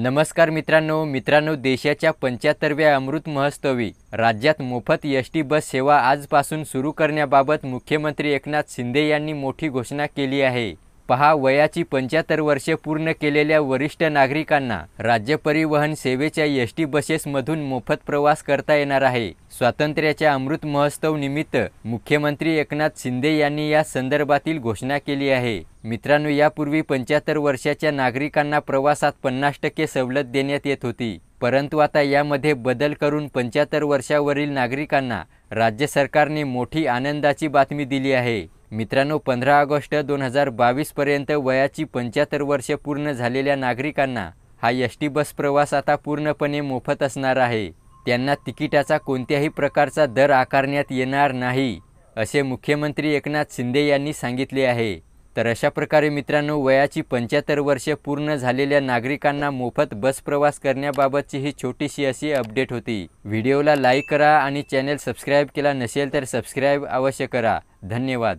नमस्कार मित्रांनो मित्रांनो देशाच्या पंच्याहत्तरव्या अमृत महोत्सवी राज्यात मोफत एस टी बस सेवा आजपासून सुरू करण्याबाबत मुख्यमंत्री एकनाथ शिंदे यांनी मोठी घोषणा केली आहे पहा वयाची पंच्याहत्तर वर्षे पूर्ण केलेल्या वरिष्ठ नागरिकांना राज्य परिवहन सेवेच्या एस टी बसेसमधून मोफत प्रवास करता येणार आहे स्वातंत्र्याच्या अमृत महोत्सव निमित्त मुख्यमंत्री एकनाथ शिंदे यांनी या संदर्भातील घोषणा केली आहे मित्रांनो यापूर्वी पंच्याहत्तर वर्षाच्या नागरिकांना प्रवासात पन्नास टक्के सवलत देण्यात येत होती परंतु आता यामध्ये बदल करून पंच्याहत्तर वर्षावरील नागरिकांना राज्य सरकारने मोठी आनंदाची बातमी दिली आहे मित्रांनो पंधरा ऑगस्ट दोन हजार बावीसपर्यंत वयाची पंच्याहत्तर वर्षे पूर्ण झालेल्या नागरिकांना हा एस टी बस प्रवास आता पूर्णपणे मोफत असणार आहे त्यांना तिकिटाचा कोणत्याही प्रकारचा दर आकारण्यात येणार नाही असे मुख्यमंत्री एकनाथ शिंदे यांनी सांगितले आहे तर अशा प्रकारे मित्रांनो वयाची पंच्याहत्तर वर्षे पूर्ण झालेल्या नागरिकांना मोफत बस प्रवास करण्याबाबतची ही छोटीशी अशी अपडेट होती व्हिडिओला लाईक करा आणि चॅनेल सबस्क्राईब केला नसेल तर सबस्क्राईब अवश्य करा धन्यवाद